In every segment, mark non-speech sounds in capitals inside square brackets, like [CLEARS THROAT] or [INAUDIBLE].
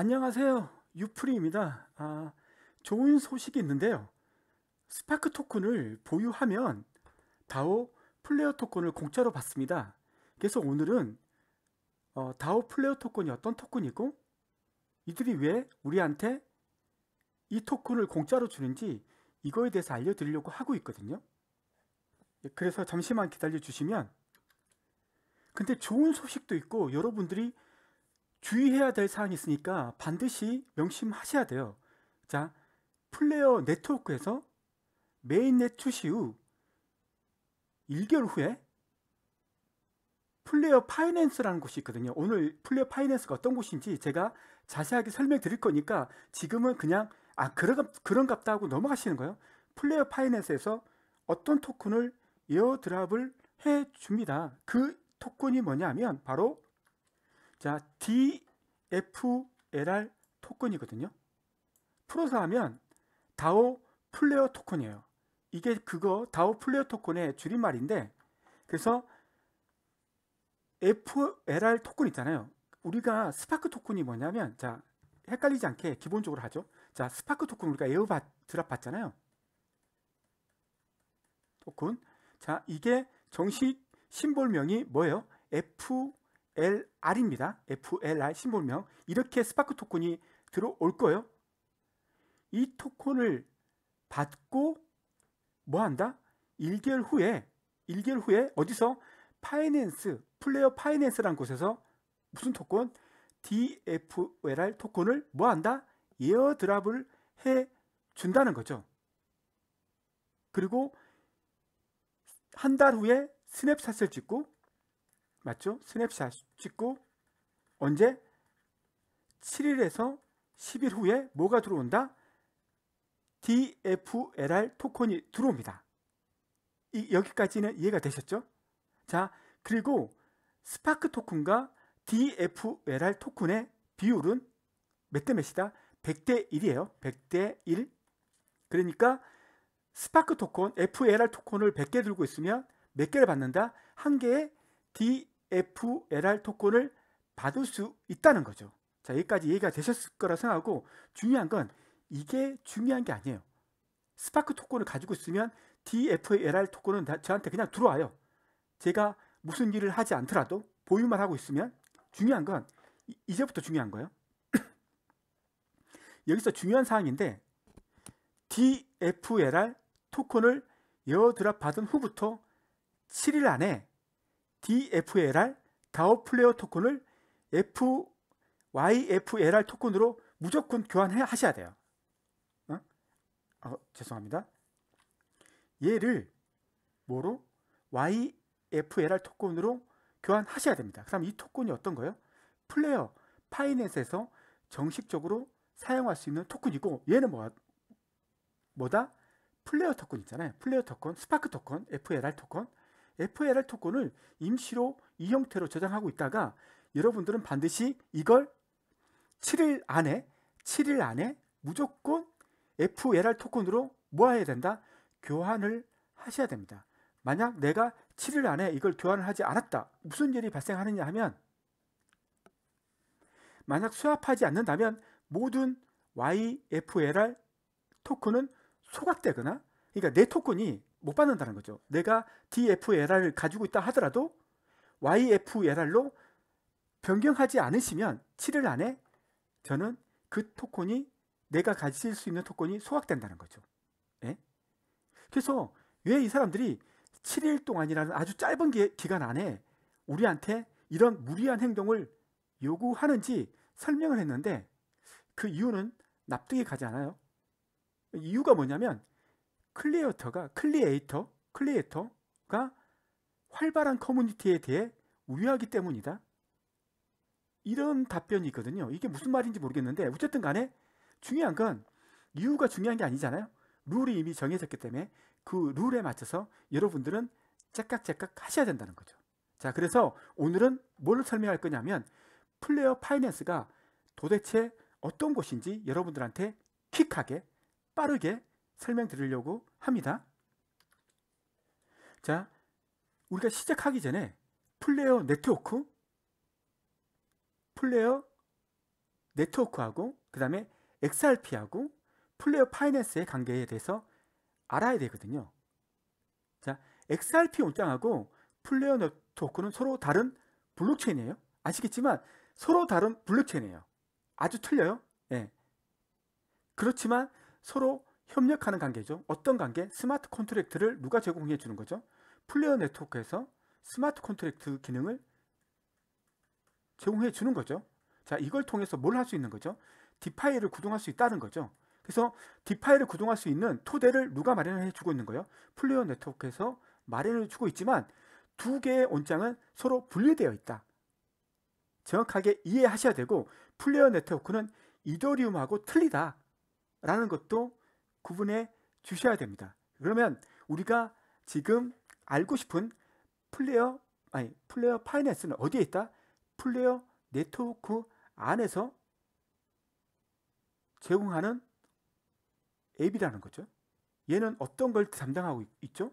안녕하세요. 유프리입니다. 아, 좋은 소식이 있는데요. 스파크 토큰을 보유하면 다오 플레어 토큰을 공짜로 받습니다. 그래서 오늘은 어, 다오 플레어 토큰이 어떤 토큰이고 이들이 왜 우리한테 이 토큰을 공짜로 주는지 이거에 대해서 알려드리려고 하고 있거든요. 예, 그래서 잠시만 기다려 주시면 근데 좋은 소식도 있고 여러분들이 주의해야 될 사항이 있으니까 반드시 명심하셔야 돼요. 자, 플레이어 네트워크에서 메인넷 출시 후 1개월 후에 플레이어 파이낸스라는 곳이 있거든요. 오늘 플레이어 파이낸스가 어떤 곳인지 제가 자세하게 설명드릴 거니까 지금은 그냥 아 그런, 그런갑다 하고 넘어가시는 거예요. 플레이어 파이낸스에서 어떤 토큰을 에어드랍을 해줍니다. 그 토큰이 뭐냐면 바로 자, DFLR 토큰이거든요. 풀어서 하면 다오 플레어 토큰이에요. 이게 그거 다오 플레어 토큰의 줄임말인데 그래서 FLR 토큰 있잖아요. 우리가 스파크 토큰이 뭐냐면 자 헷갈리지 않게 기본적으로 하죠. 자 스파크 토큰 우리가 에어바 드랍 봤잖아요. 토큰 자 이게 정식 심볼명이 뭐예요? F FLR입니다. FLR 심볼명 이렇게 스파크 토큰이 들어올 거예요. 이 토큰을 받고 뭐 한다? 1개월 후에 1개월 후에 어디서 파이낸스 플레이어 파이낸스라 곳에서 무슨 토큰 DFLR 토큰을 뭐 한다? 예어 드랍을 해 준다는 거죠. 그리고 한 달 후에 스냅샷을 찍고 맞죠? 스냅샷 찍고 언제? 7일에서 10일 후에 뭐가 들어온다? DFLR 토큰이 들어옵니다. 이, 여기까지는 이해가 되셨죠? 자, 그리고 스파크 토큰과 DFLR 토큰의 비율은 몇 대 몇이다? 100 대 1이에요. 100 대 1. 그러니까 스파크 토큰, FLR 토큰을 100개 들고 있으면 몇 개를 받는다? 한 개에 D, FLR 토큰을 받을 수 있다는 거죠. 자, 여기까지 이해가 되셨을 거라 생각하고 중요한 건 이게 중요한 게 아니에요. 스파크 토큰을 가지고 있으면 DFLR 토큰은 저한테 그냥 들어와요. 제가 무슨 일을 하지 않더라도 보유만 하고 있으면 중요한 건 이제부터 중요한 거예요. [CLEARS THROAT] 여기서 중요한 사항인데 DFLR 토큰을 에어드랍 받은 후부터 7일 안에 DFLR 다오 플레이어 토큰을 FYFLR 토큰으로 무조건 교환하셔야 돼요. 어? 어, 죄송합니다. 얘를 뭐로? YFLR 토큰으로 교환하셔야 됩니다. 그럼 이 토큰이 어떤 거예요? 플레이어 파이낸스에서 정식적으로 사용할 수 있는 토큰이고 얘는 뭐, 뭐다? 플레이어 토큰 있잖아요. 플레이어 토큰, 스파크 토큰, FLR 토큰 FLR 토큰을 임시로 이 형태로 저장하고 있다가 여러분들은 반드시 이걸 7일 안에 7일 안에 무조건 FLR 토큰으로 모아야 된다? 교환을 하셔야 됩니다. 만약 내가 7일 안에 이걸 교환을 하지 않았다. 무슨 일이 발생하느냐 하면 만약 수합하지 않는다면 모든 YFLR 토큰은 소각되거나 그러니까 내 토큰이 못 받는다는 거죠. 내가 DFLR을 가지고 있다 하더라도 YFLR로 변경하지 않으시면 7일 안에 저는 그 토큰이 내가 가질 수 있는 토큰이 소각된다는 거죠. 예? 그래서 왜 이 사람들이 7일 동안이라는 아주 짧은 기, 간 안에 우리한테 이런 무리한 행동을 요구하는지 설명을 했는데 그 이유는 납득이 가지 않아요. 이유가 뭐냐면 클리어터가 클리에이터 클리에이터가 활발한 커뮤니티에 대해 우려하기 때문이다. 이런 답변이 있거든요. 이게 무슨 말인지 모르겠는데 어쨌든 간에 중요한 건 이유가 중요한 게 아니잖아요. 룰이 이미 정해졌기 때문에 그 룰에 맞춰서 여러분들은 째깍째깍 하셔야 된다는 거죠. 자, 그래서 오늘은 뭘 설명할 거냐면 플레이어 파이낸스가 도대체 어떤 곳인지 여러분들한테 퀵하게 빠르게 설명드리려고 합니다. 자, 우리가 시작하기 전에 플레어 네트워크, 플레어 네트워크하고 그 다음에 XRP하고 플레어 파이낸스의 관계에 대해서 알아야 되거든요. 자, XRP 온장하고 플레어 네트워크는 서로 다른 블록체인이에요. 아시겠지만 서로 다른 블록체인이에요. 아주 틀려요. 예. 그렇지만 서로 협력하는 관계죠. 어떤 관계? 스마트 컨트랙트를 누가 제공해 주는 거죠? 플레이어 네트워크에서 스마트 컨트랙트 기능을 제공해 주는 거죠. 자, 이걸 통해서 뭘 할 수 있는 거죠? 디파이를 구동할 수 있다는 거죠. 그래서 디파이를 구동할 수 있는 토대를 누가 마련해 주고 있는 거예요? 플레이어 네트워크에서 마련해 주고 있지만 두 개의 원장은 서로 분리되어 있다. 정확하게 이해하셔야 되고 플레이어 네트워크는 이더리움하고 틀리다 라는 것도 구분해 주셔야 됩니다. 그러면 우리가 지금 알고 싶은 플레어 아니 플레어 파이낸스는 어디에 있다? 플레어 네트워크 안에서 제공하는 앱이라는 거죠. 얘는 어떤 걸 담당하고 있죠?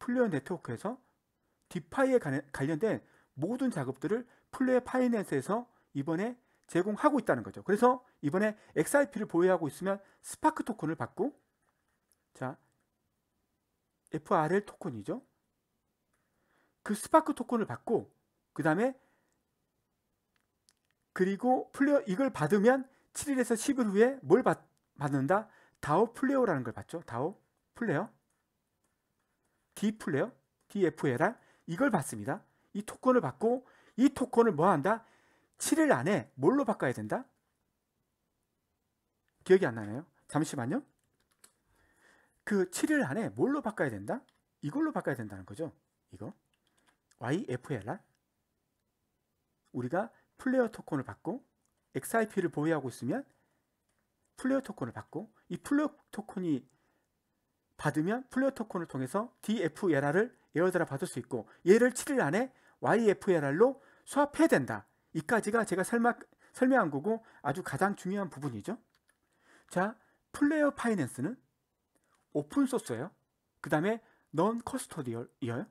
플레어 네트워크에서 디파이에 관련된 모든 작업들을 플레어 파이낸스에서 이번에 제공하고 있다는 거죠. 그래서 이번에 XRP를 보유하고 있으면 스파크 토큰을 받고 자 FRL 토큰이죠. 그 스파크 토큰을 받고 그 다음에 그리고 플레어 이걸 받으면 7일에서 10일 후에 뭘 받, 받는다? 다오 플레어라는 걸 받죠. 다오 플레어 D 플레어 DFLR 이걸 받습니다. 이 토큰을 받고 이 토큰을 뭐 한다? 7일 안에 뭘로 바꿔야 된다? 기억이 안 나네요. 잠시만요. 그 7일 안에 뭘로 바꿔야 된다? 이걸로 바꿔야 된다는 거죠. 이거. YFLR. 우리가 플레이어 토큰을 받고 XIP를 보유하고 있으면 플레이어 토큰을 받고 이 플레이어 토큰이 받으면 플레이어 토큰을 통해서 DFLR을 에어드랍 받을 수 있고 얘를 7일 안에 YFLR로 수합해야 된다. 이까지가 제가 설마, 설명한 거고 아주 가장 중요한 부분이죠. 자, 플레이어 파이낸스는 오픈 소스예요. 그 다음에 넌 커스터디얼이에요.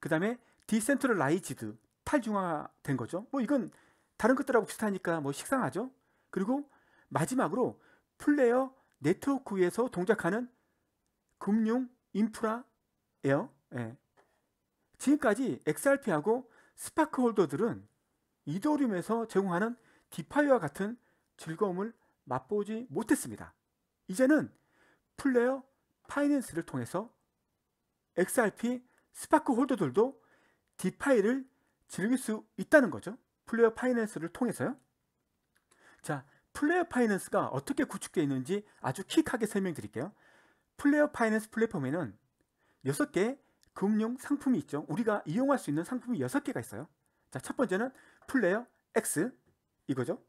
그 다음에 디센트럴라이지드 탈중화된 거죠. 뭐 이건 다른 것들하고 비슷하니까 뭐 식상하죠. 그리고 마지막으로 플레이어 네트워크 위에서 동작하는 금융 인프라예요. 예. 지금까지 XRP하고 스파크 홀더들은 이더리움에서 제공하는 디파이와 같은 즐거움을 맛보지 못했습니다. 이제는 플레어 파이낸스를 통해서 XRP 스파크 홀더들도 디파이를 즐길 수 있다는 거죠. 플레어 파이낸스를 통해서요. 자, 플레어 파이낸스가 어떻게 구축되어 있는지 아주 킥하게 설명드릴게요. 플레어 파이낸스 플랫폼에는 6개 의 금융 상품이 있죠. 우리가 이용할 수 있는 상품이 6개가 있어요. 자, 첫 번째는 플레어 X 이거죠.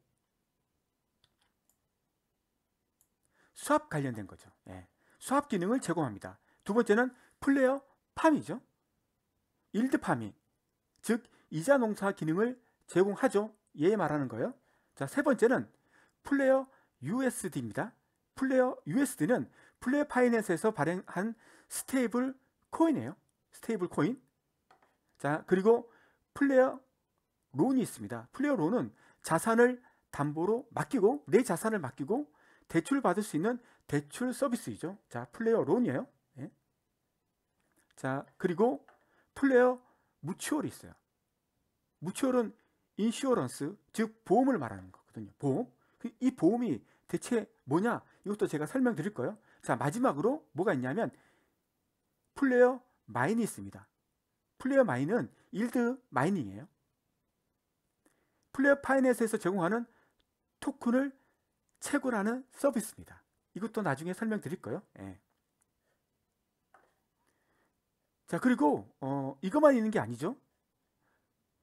수압 관련된 거죠. 예. 수압 기능을 제공합니다. 두 번째는 플레어 팜이죠 일드 팜이. 즉, 이자 농사 기능을 제공하죠. 예 말하는 거예요. 자, 세 번째는 플레어 USD입니다. 플레어 USD는 플레어 파이낸스에서 발행한 스테이블 코인이에요. 스테이블 코인. 자, 그리고 플레어 론이 있습니다. 플레어 론은 자산을 담보로 맡기고 내 자산을 맡기고 대출 받을 수 있는 대출 서비스이죠. 자, 플레이어 론이에요. 예. 자, 그리고 플레이어 무추얼이 있어요. 무추얼은 인슈어런스, 즉 보험을 말하는 거거든요. 보험. 그 이 보험이 대체 뭐냐? 이것도 제가 설명드릴 거예요. 자, 마지막으로 뭐가 있냐면 플레이어 마인이 있습니다. 플레이어 마인은 일드 마이닝이에요. 플레이어 파이낸스에서 제공하는 토큰을 최고라는 서비스입니다. 이것도 나중에 설명드릴 거예요. 예. 자 그리고 어, 이것만 있는 게 아니죠.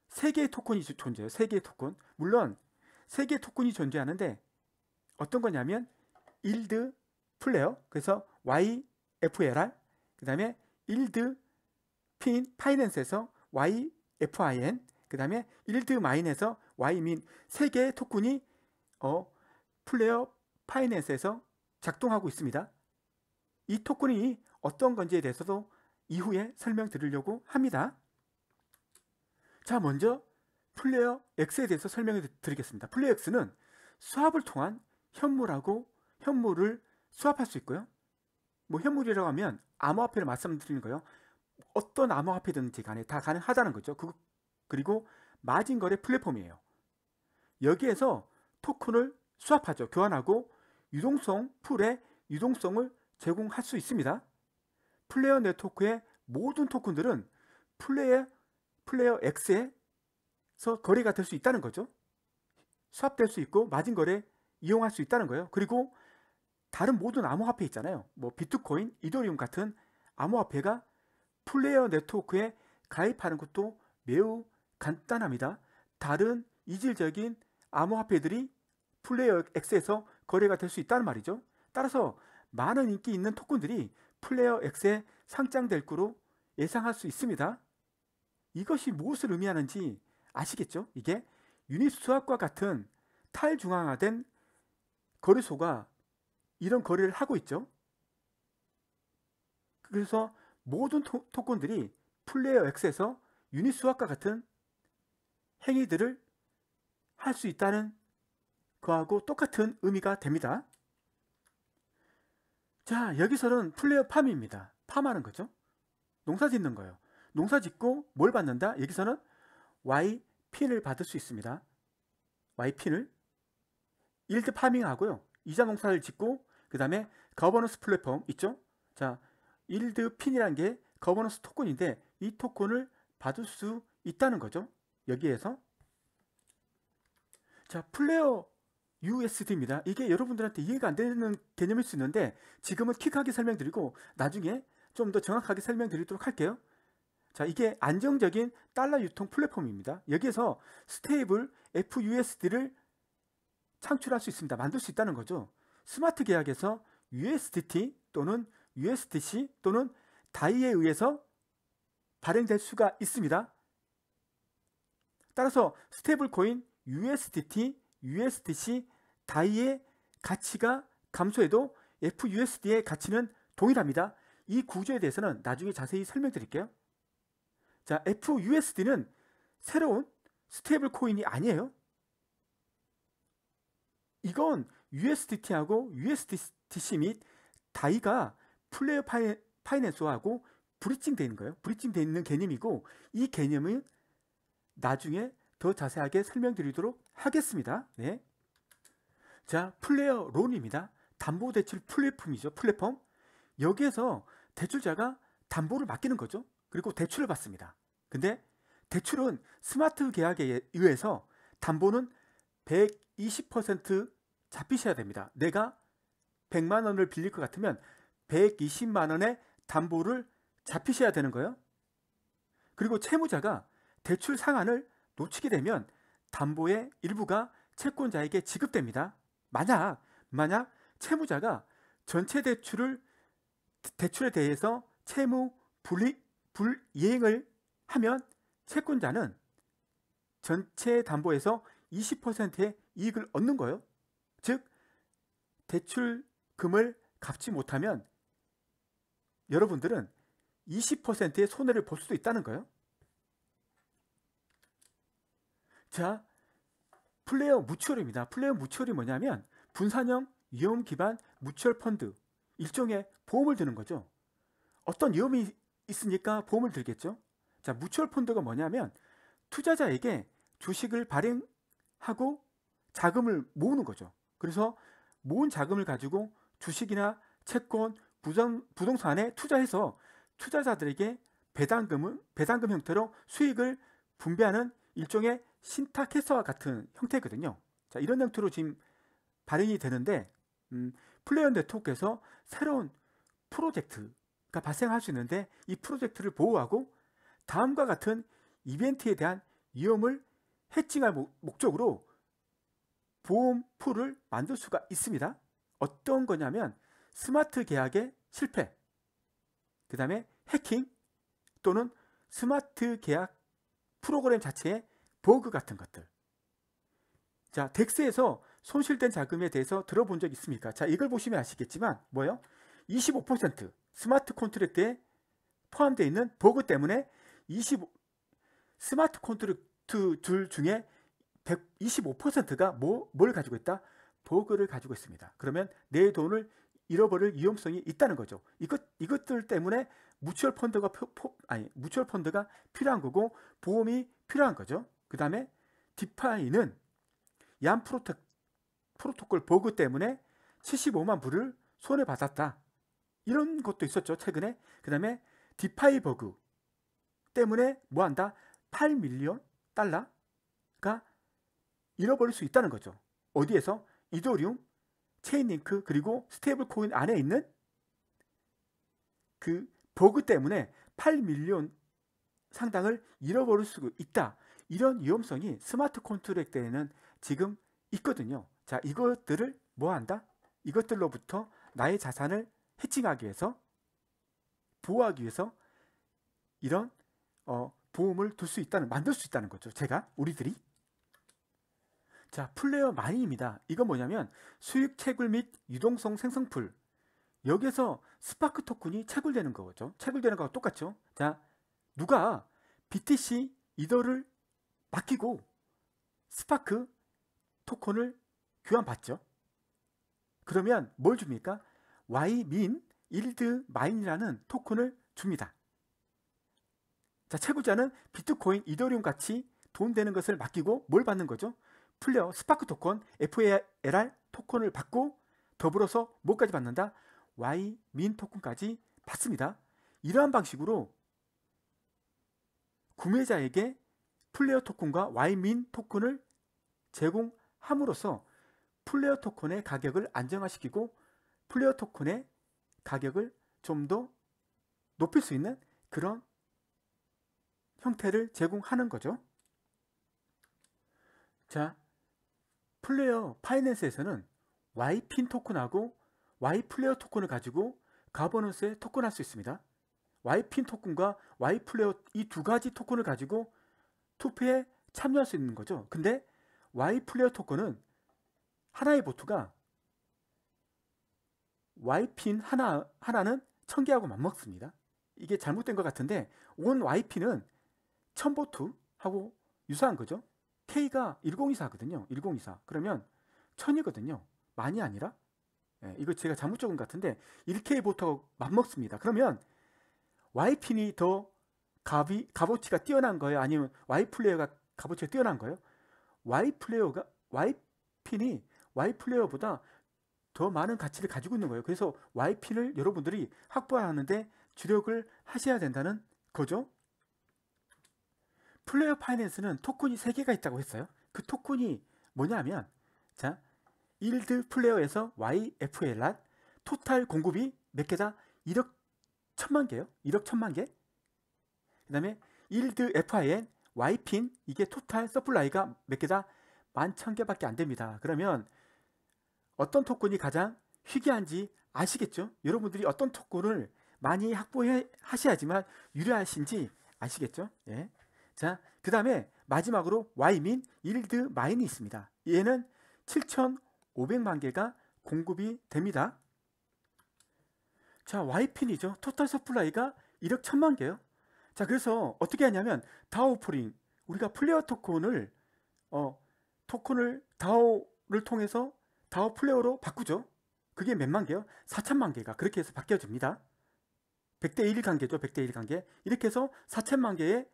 세 개의 토큰이 존재해요. 세 개의 토큰. 물론 세 개의 토큰이 존재하는데 어떤 거냐면 일드 플레어 그래서 YFLR 그 다음에 일드 핀 파이낸스에서 YFIN 그 다음에 일드 마인에서 y m i n 세 개의 토큰이 어, 플레어 파이낸스에서 작동하고 있습니다. 이 토큰이 어떤 건지에 대해서도 이후에 설명드리려고 합니다. 자 먼저 플레이어 X에 대해서 설명해 드리겠습니다. 플레이어 X는 수합을 통한 현물하고 현물을 수합할 수 있고요. 뭐 현물이라고 하면 암호화폐를 말씀드리는 거예요. 어떤 암호화폐든지 간에 다 가능하다는 거죠. 그, 그리고 마진거래 플랫폼이에요. 여기에서 토큰을 수합하죠. 교환하고 유동성 풀의 유동성을 제공할 수 있습니다. 플레이어 네트워크의 모든 토큰들은 플레이어, 플레이어 X에서 거래가 될 수 있다는 거죠. 수합될 수 있고 마진 거래 이용할 수 있다는 거예요. 그리고 다른 모든 암호화폐 있잖아요. 뭐 비트코인, 이더리움 같은 암호화폐가 플레이어 네트워크에 가입하는 것도 매우 간단합니다. 다른 이질적인 암호화폐들이 플레이어 X에서 거래가 될 수 있다는 말이죠. 따라서 많은 인기 있는 토큰들이 플레이어 X에 상장될 거로 예상할 수 있습니다. 이것이 무엇을 의미하는지 아시겠죠? 이게 유닛 수학과 같은 탈중앙화된 거래소가 이런 거래를 하고 있죠. 그래서 모든 토, 큰들이 플레이어 X에서 유닛 수학과 같은 행위들을 할 수 있다는 그하고 똑같은 의미가 됩니다. 자 여기서는 플레이어 팜입니다. 팜하는 거죠. 농사 짓는 거예요. 농사 짓고 뭘 받는다? 여기서는 y 핀을 받을 수 있습니다. y 핀을 일드 파밍하고요. 이자 농사를 짓고 그 다음에 거버넌스 플랫폼 있죠? 자, 일드 핀이란 게 거버넌스 토큰인데 이 토큰을 받을 수 있다는 거죠. 여기에서 자, 플레어 USD입니다. 이게 여러분들한테 이해가 안 되는 개념일 수 있는데 지금은 킥하게 설명드리고 나중에 좀 더 정확하게 설명드리도록 할게요. 자, 이게 안정적인 달러 유통 플랫폼입니다. 여기에서 스테이블 FUSD를 창출할 수 있습니다. 만들 수 있다는 거죠. 스마트 계약에서 USDT 또는 USDC 또는 다이에 의해서 발행될 수가 있습니다. 따라서 스테이블 코인 USDT USDC 다이의 가치가 감소해도 FUSD의 가치는 동일합니다. 이 구조에 대해서는 나중에 자세히 설명드릴게요. 자, FUSD는 새로운 스테이블 코인이 아니에요. 이건 USDT하고 USDC 및 다이가 플레이어 파이, 파이낸스하고 브리칭 되는 거예요. 브리칭 되 있는 개념이고 이 개념은 나중에 더 자세하게 설명드리도록 하겠습니다. 네. 자, 플레어 론입니다. 담보 대출 플랫폼이죠. 플랫폼. 여기에서 대출자가 담보를 맡기는 거죠. 그리고 대출을 받습니다. 근데 대출은 스마트 계약에 의해서 담보는 120% 잡히셔야 됩니다. 내가 100만 원을 빌릴 것 같으면 120만 원의 담보를 잡히셔야 되는 거예요. 그리고 채무자가 대출 상한을 놓치게 되면 담보의 일부가 채권자에게 지급됩니다. 만약 만약 채무자가 전체 대출을 대출에 대해서 채무 불이, 불이행을 하면 채권자는 전체 담보에서 20%의 이익을 얻는 거예요. 즉 대출금을 갚지 못하면 여러분들은 20%의 손해를 볼 수도 있다는 거예요. 자, 플레이어 무추입니다 플레이어 무추이 뭐냐면 분산형 위험 기반 무추 펀드 일종의 보험을 드는 거죠. 어떤 위험이 있으니까 보험을 들겠죠. 자, 무추 펀드가 뭐냐면 투자자에게 주식을 발행하고 자금을 모으는 거죠. 그래서 모은 자금을 가지고 주식이나 채권, 부정, 부동산에 투자해서 투자자들에게 배당금은 배당금 형태로 수익을 분배하는 일종의 신탁해서와 같은 형태거든요. 자, 이런 형태로 지금 발행이 되는데 음, 플레이어 네트워크에서 새로운 프로젝트가 발생할 수 있는데 이 프로젝트를 보호하고 다음과 같은 이벤트에 대한 위험을 해칭할 목적으로 보험 풀을 만들 수가 있습니다. 어떤 거냐면 스마트 계약의 실패, 그 다음에 해킹 또는 스마트 계약 프로그램 자체의 버그 같은 것들 자 덱스에서 손실된 자금에 대해서 들어본 적 있습니까? 자 이걸 보시면 아시겠지만 뭐요? 25% 스마트 콘트랙트에 포함되어 있는 버그 때문에 25 스마트 콘트랙트둘 중에 125%가 뭐, 뭘 가지고 있다? 버그를 가지고 있습니다. 그러면 내 돈을 잃어버릴 위험성이 있다는 거죠. 이것 이것들 때문에 무추얼 펀드가 포, 포, 아니 무추얼 펀드가 필요한 거고 보험이 필요한 거죠. 그 다음에 디파이는 얀 프로토, 콜 버그 때문에 75만 불을 손해받았다. 이런 것도 있었죠. 최근에. 그 다음에 디파이 버그 때문에 뭐한다? 8밀리언 달러가 잃어버릴 수 있다는 거죠. 어디에서? 이더리움, 체인링크 그리고 스테이블 코인 안에 있는 그 버그 때문에 8밀리언 상당을 잃어버릴 수 있다. 이런 위험성이 스마트 콘트랙트에는 지금 있거든요. 자, 이것들을 뭐 한다? 이것들로부터 나의 자산을 해칭하기 위해서 보호하기 위해서 이런 어, 보험을 둘 수 있다는 만들 수 있다는 거죠. 제가 우리들이 자플레어마인입니다 이건 뭐냐면 수익 채굴 및 유동성 생성풀 여기에서 스파크 토큰이 채굴되는 거죠. 채굴되는 거와 똑같죠. 자 누가 BTC 이더를 맡기고 스파크 토큰을 교환받죠. 그러면 뭘 줍니까? Y민 일드 마인이라는 토큰을 줍니다. 자, 채굴자는 비트코인, 이더리움 같이 돈 되는 것을 맡기고 뭘 받는 거죠? 플레어 스파크 토큰, FALR 토큰을 받고 더불어서 뭐까지 받는다? Y민 토큰까지 받습니다. 이러한 방식으로 구매자에게 플레이어 토큰과 와이민 토큰을 제공함으로써 플레이어 토큰의 가격을 안정화시키고 플레이어 토큰의 가격을 좀 더 높일 수 있는 그런 형태를 제공하는 거죠. 자, 플레이어 파이낸스에서는 Y핀 토큰하고 Y플레이어 토큰을 가지고 가버넌스에 토큰할 수 있습니다. Y핀 토큰과 Y플레이어 이 두 가지 토큰을 가지고 투표에 참여할 수 있는 거죠. 근데 Y 플레이어 토큰은 하나의 보트가 Y핀 하나, 하나는 천0개하고 맞먹습니다. 이게 잘못된 것 같은데 온 Y핀은 천보트하고 유사한 거죠. K가 1024거든요. 1024. 그러면 1000이거든요. 많이 아니라 예, 이거 제가 잘못 적은 것 같은데 1K 보트하고 맞먹습니다. 그러면 Y핀이 더 갑이 갑오치가 뛰어난 거예요? 아니면 Y 플레이어가 갑오치가 뛰어난 거예요? Y 플레이어가 Y 핀이 Y 플레이어보다 더 많은 가치를 가지고 있는 거예요. 그래서 Y 핀을 여러분들이 확보하는데 주력을 하셔야 된다는 거죠. 플레이어 파이낸스는 토큰이 3개가 있다고 했어요. 그 토큰이 뭐냐면 자, 일드 플레이어에서 YFLR 토탈 공급이 몇 개다? 1억 천만 개요. 1억 천만 개. 그 다음에 일드 FIN, Y핀 이게 토탈 서플라이가 몇 개다? 11,000개 밖에 안 됩니다. 그러면 어떤 토큰이 가장 희귀한지 아시겠죠? 여러분들이 어떤 토큰을 많이 확보해 하셔야지만 유리하신지 아시겠죠? 예. 자, 그 다음에 마지막으로 Y민 일드 마인이 있습니다. 얘는 7,500만 개가 공급이 됩니다. 자, Y핀이죠. 토탈 서플라이가 1억 1천만 개요. 자, 그래서 어떻게 하냐면 다오프링 우리가 플레어 토큰을 어 토큰을 다오를 통해서 다오 플레어로 바꾸죠. 그게 몇만 개요? 4천만 개가 그렇게 해서 바뀌어집니다. 100대 1 관계죠. 100대 1 관계. 이렇게 해서 4천만 개의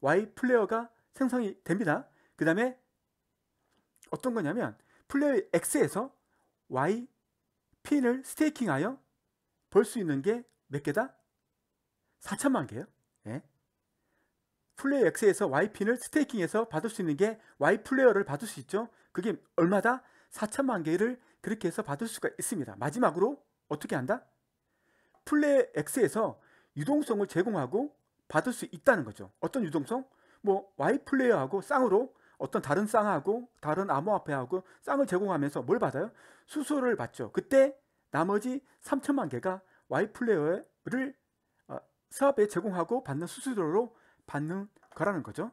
Y 플레어가 생성이 됩니다. 그 다음에 어떤 거냐면 플레어 X에서 Y 핀을 스테이킹하여 벌수 있는 게 몇 개다? 4천만 개요. 예? 플레이어 X에서 Y핀을 스테이킹해서 받을 수 있는 게 Y 플레이어를 받을 수 있죠. 그게 얼마다? 4천만 개를 그렇게 해서 받을 수가 있습니다. 마지막으로 어떻게 한다? 플레이 X에서 유동성을 제공하고 받을 수 있다는 거죠. 어떤 유동성? 뭐 Y 플레이어하고 쌍으로 어떤 다른 쌍하고 다른 암호화폐하고 쌍을 제공하면서 뭘 받아요? 수수료를 받죠. 그때 나머지 3천만 개가 Y 플레이어를 사업에 제공하고 받는 수수료로 받는 거라는 거죠.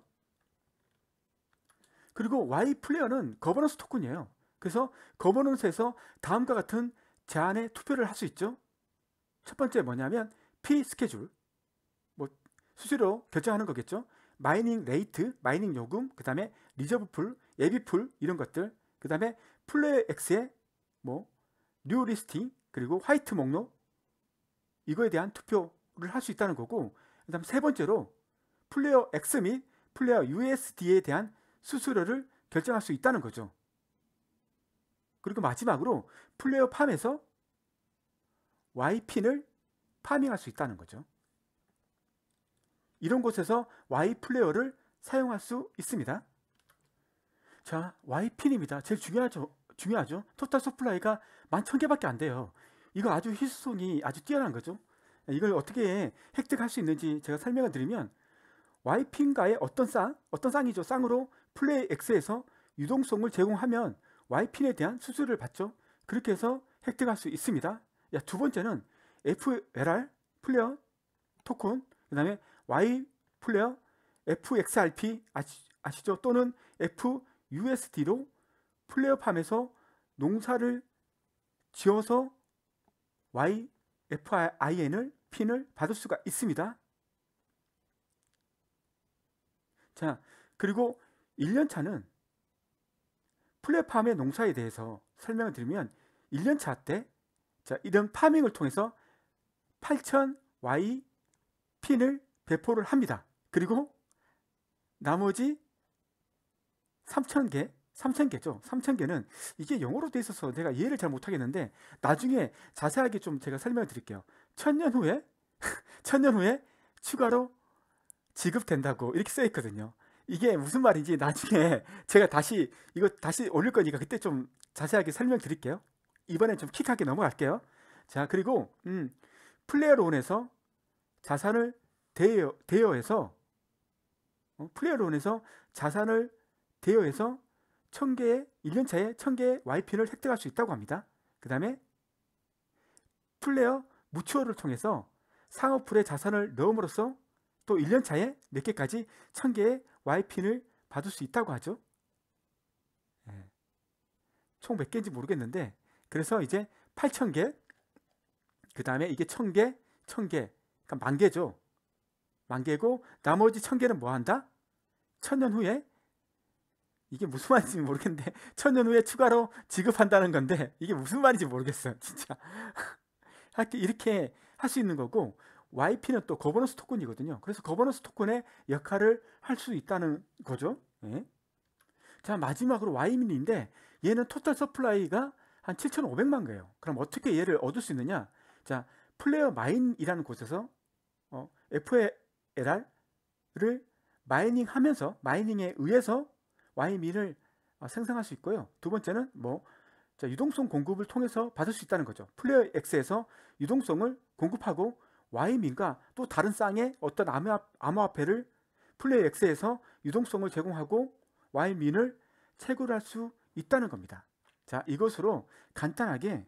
그리고 Y 플레이어는 거버넌스 토큰이에요. 그래서 거버넌스에서 다음과 같은 제안에 투표를 할 수 있죠. 첫 번째 뭐냐면 P 스케줄, 뭐 수수료 결정하는 거겠죠. 마이닝 레이트, 마이닝 요금, 그 다음에 리저브 풀, 예비 풀 이런 것들, 그 다음에 플레이어 X의 뭐뉴 리스팅 그리고 화이트 목록 이거에 대한 투표 요구를 할 수 있다는 거고 그다음 세 번째로 플레이어 X 및 플레이어 USD에 대한 수수료를 결정할 수 있다는 거죠. 그리고 마지막으로 플레이어 팜에서 Y핀을 파밍할 수 있다는 거죠. 이런 곳에서 Y 플레이어를 사용할 수 있습니다. 자, Y핀입니다. 제일 중요하죠. 중요하죠. 토탈 서플라이가 11,000개밖에 안 돼요. 이거 아주 희소성이 아주 뛰어난 거죠. 이걸 어떻게 획득할 수 있는지 제가 설명을 드리면 와이핑가의 어떤 쌍, 어떤 쌍이죠. 쌍으로 플레이 X에서 유동성을 제공하면 와이핑에 대한 수수료를 받죠. 그렇게 해서 획득할 수 있습니다. 야, 두 번째는 FLR 플레어 토큰, 그 다음에 Y 플레어 FXRP 아시, 죠 또는 FUSD로 플레어팜에서 농사를 지어서 YFIN을 핀을 받을 수가 있습니다. 자, 그리고 1년차는 플랫팜의 농사에 대해서 설명을 드리면 1년차 때 자, 이런 파밍을 통해서 8000Y 핀을 배포를 합니다. 그리고 나머지 3000개 3,000개죠. 3,000개는 이게 영어로 돼 있어서 내가 이해를 잘 못하겠는데 나중에 자세하게 좀 제가 설명을 드릴게요. 천년 후에 [LAUGHS] 천년 후에 추가로 지급된다고 이렇게 써 있거든요. 이게 무슨 말인지 나중에 [LAUGHS] 제가 다시 이거 다시 올릴 거니까 그때 좀 자세하게 설명드릴게요. 이번엔 좀 킥하게 넘어갈게요. 자 그리고 음, 플레이어론에서 자산을 대여, 대여해서 어, 플레이어론에서 자산을 대여해서 1000개의 1년차에 1000개의 YP를 획득할 수 있다고 합니다. 그 다음에 플레이어 무추어를 통해서 상업풀의 자산을 넣음으로써 또 1년 차에 몇 개까지 1000개의 와이핀을 받을 수 있다고 하죠. 네. 예. 총몇 개인지 모르겠는데 그래서 이제 8000개 그 다음에 이게 1000개 1000개 그러니까 만 개죠. 만 개고 나머지 1000개는 뭐 한다? 1000년 후에 이게 무슨 말인지 모르겠는데 1000년 후에 추가로 지급한다는 건데 이게 무슨 말인지 모르겠어요. 진짜. 하여튼 이렇게 할 수 있는 거고 YP는 또 거버넌스 토큰이거든요. 그래서 거버넌스 토큰의 역할을 할 수 있다는 거죠. 예. 자 마지막으로 Y민인데 얘는 토탈 서플라이가 한 7,500만 개예요. 그럼 어떻게 얘를 얻을 수 있느냐? 자 플레이어 마인이라는 곳에서 어, FLR를 마이닝하면서 마이닝에 의해서 Y민을 어, 생성할 수 있고요. 두 번째는 뭐 자, 유동성 공급을 통해서 받을 수 있다는 거죠. 플레이어 X에서 유동성을 공급하고 Y민과 또 다른 쌍의 어떤 암호화폐를 플레이어 X에서 유동성을 제공하고 Y민을 채굴할 수 있다는 겁니다. 자, 이것으로 간단하게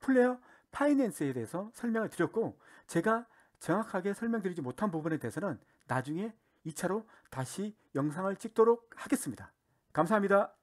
플레이어 파이낸스에 대해서 설명을 드렸고 제가 정확하게 설명드리지 못한 부분에 대해서는 나중에 2차로 다시 영상을 찍도록 하겠습니다. 감사합니다.